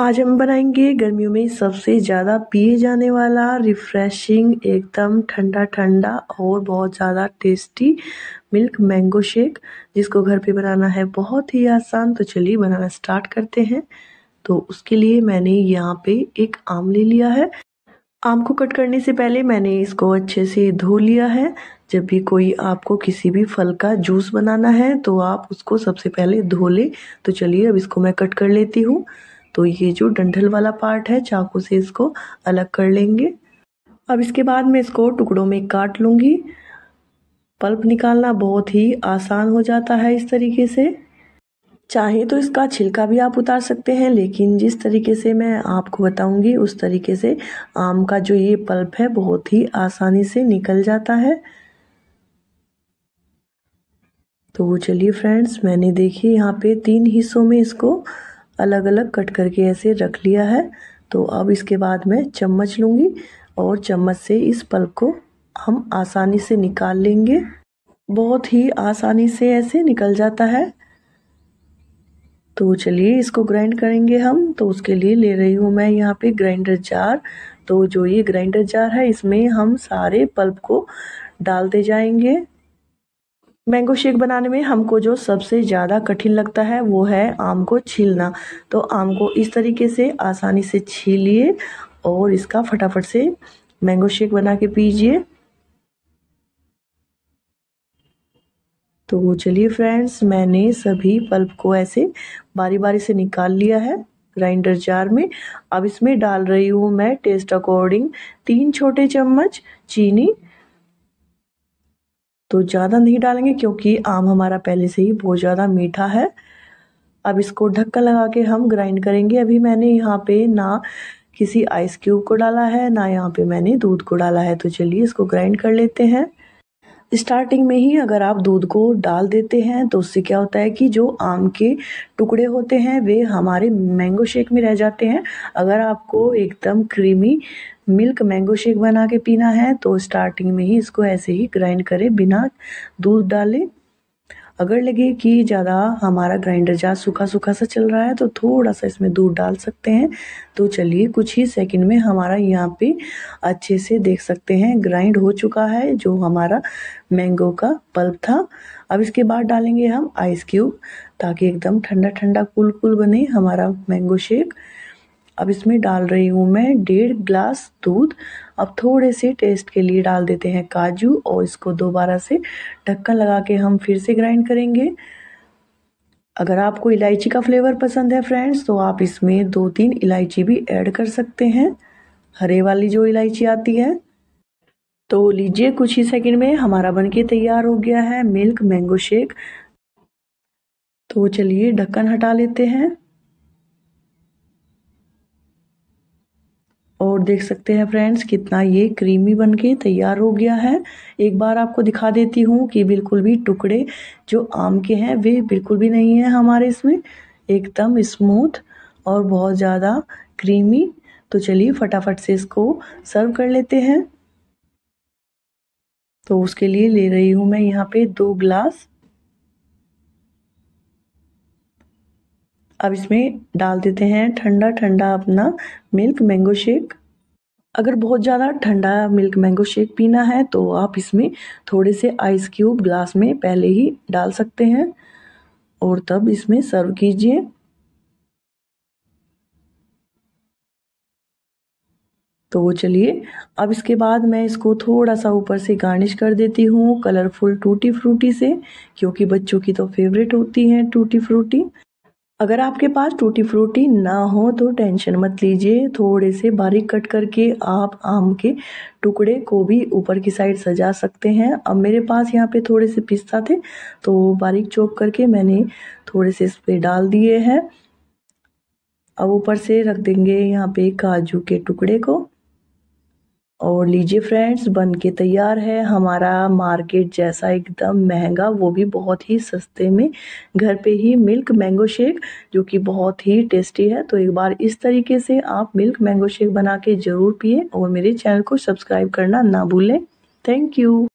आज हम बनाएंगे गर्मियों में सबसे ज़्यादा पिए जाने वाला रिफ़्रेशिंग एकदम ठंडा ठंडा और बहुत ज़्यादा टेस्टी मिल्क मैंगो शेक जिसको घर पे बनाना है बहुत ही आसान तो चलिए बनाना स्टार्ट करते हैं तो उसके लिए मैंने यहाँ पे एक आम ले लिया है आम को कट करने से पहले मैंने इसको अच्छे से धो लिया है जब भी कोई आपको किसी भी फल का जूस बनाना है तो आप उसको सबसे पहले धो लें तो चलिए अब इसको मैं कट कर लेती हूँ तो ये जो डंठल वाला पार्ट है चाकू से इसको अलग कर लेंगे अब इसके बाद मैं इसको टुकड़ों में काट लूँगी पल्प निकालना बहुत ही आसान हो जाता है इस तरीके से चाहे तो इसका छिलका भी आप उतार सकते हैं लेकिन जिस तरीके से मैं आपको बताऊंगी उस तरीके से आम का जो ये पल्प है बहुत ही आसानी से निकल जाता है तो चलिए फ्रेंड्स मैंने देखिए यहाँ पे तीन हिस्सों में इसको अलग अलग कट करके ऐसे रख लिया है तो अब इसके बाद मैं चम्मच लूँगी और चम्मच से इस पल्प को हम आसानी से निकाल लेंगे बहुत ही आसानी से ऐसे निकल जाता है तो चलिए इसको ग्राइंड करेंगे हम तो उसके लिए ले रही हूँ मैं यहाँ पे ग्राइंडर जार तो जो ये ग्राइंडर जार है इसमें हम सारे पल्प को डालते जाएंगे मैंगो शेक बनाने में हमको जो सबसे ज़्यादा कठिन लगता है वो है आम को छीलना तो आम को इस तरीके से आसानी से छीलिए और इसका फटाफट से मैंगो शेक बना के पीजिए तो चलिए फ्रेंड्स मैंने सभी पल्प को ऐसे बारी बारी से निकाल लिया है ग्राइंडर जार में अब इसमें डाल रही हूँ मैं टेस्ट अकॉर्डिंग तीन छोटे चम्मच चीनी तो ज़्यादा नहीं डालेंगे क्योंकि आम हमारा पहले से ही बहुत ज़्यादा मीठा है अब इसको ढक्कन लगा के हम ग्राइंड करेंगे अभी मैंने यहाँ पे ना किसी आइस क्यूब को डाला है ना यहाँ पे मैंने दूध को डाला है तो चलिए इसको ग्राइंड कर लेते हैं स्टार्टिंग में ही अगर आप दूध को डाल देते हैं तो उससे क्या होता है कि जो आम के टुकड़े होते हैं वे हमारे मैंगो शेक में रह जाते हैं अगर आपको एकदम क्रीमी मिल्क मैंगो शेक बना के पीना है तो स्टार्टिंग में ही इसको ऐसे ही ग्राइंड करें बिना दूध डालें अगर लगे कि ज़्यादा हमारा ग्राइंडर जार सूखा सूखा सा चल रहा है तो थोड़ा सा इसमें दूध डाल सकते हैं तो चलिए कुछ ही सेकंड में हमारा यहाँ पे अच्छे से देख सकते हैं ग्राइंड हो चुका है जो हमारा मैंगो का पल्प था अब इसके बाद डालेंगे हम आइस क्यूब ताकि एकदम ठंडा ठंडा कूल कूल बने हमारा मैंगो शेक अब इसमें डाल रही हूँ मैं डेढ़ ग्लास दूध अब थोड़े से टेस्ट के लिए डाल देते हैं काजू और इसको दोबारा से ढक्कन लगा के हम फिर से ग्राइंड करेंगे अगर आपको इलायची का फ्लेवर पसंद है फ्रेंड्स तो आप इसमें दो तीन इलायची भी ऐड कर सकते हैं हरे वाली जो इलायची आती है तो लीजिए कुछ ही सेकंड में हमारा बनके तैयार हो गया है मिल्क मैंगो शेक तो चलिए ढक्कन हटा लेते हैं और देख सकते हैं फ्रेंड्स कितना ये क्रीमी बनके तैयार हो गया है एक बार आपको दिखा देती हूँ कि बिल्कुल भी टुकड़े जो आम के हैं वे बिल्कुल भी नहीं हैं हमारे इसमें एकदम स्मूथ और बहुत ज़्यादा क्रीमी तो चलिए फटाफट से इसको सर्व कर लेते हैं तो उसके लिए ले रही हूँ मैं यहाँ पे दो ग्लास अब इसमें डाल देते हैं ठंडा ठंडा अपना मिल्क मैंगो शेक अगर बहुत ज़्यादा ठंडा मिल्क मैंगो शेक पीना है तो आप इसमें थोड़े से आइस क्यूब ग्लास में पहले ही डाल सकते हैं और तब इसमें सर्व कीजिए तो चलिए अब इसके बाद मैं इसको थोड़ा सा ऊपर से गार्निश कर देती हूँ कलरफुल टूटी फ्रूटी से क्योंकि बच्चों की तो फेवरेट होती है टूटी फ्रूटी अगर आपके पास टूटी फ्रूटी ना हो तो टेंशन मत लीजिए थोड़े से बारीक कट करके आप आम के टुकड़े को भी ऊपर की साइड सजा सकते हैं अब मेरे पास यहाँ पे थोड़े से पिस्ता थे तो बारीक चौक करके मैंने थोड़े से इस पर डाल दिए हैं अब ऊपर से रख देंगे यहाँ पे काजू के टुकड़े को और लीजिए फ्रेंड्स बन के तैयार है हमारा मार्केट जैसा एकदम महंगा वो भी बहुत ही सस्ते में घर पे ही मिल्क मैंगो शेक जो कि बहुत ही टेस्टी है तो एक बार इस तरीके से आप मिल्क मैंगो शेक बना के ज़रूर पिए और मेरे चैनल को सब्सक्राइब करना ना भूलें थैंक यू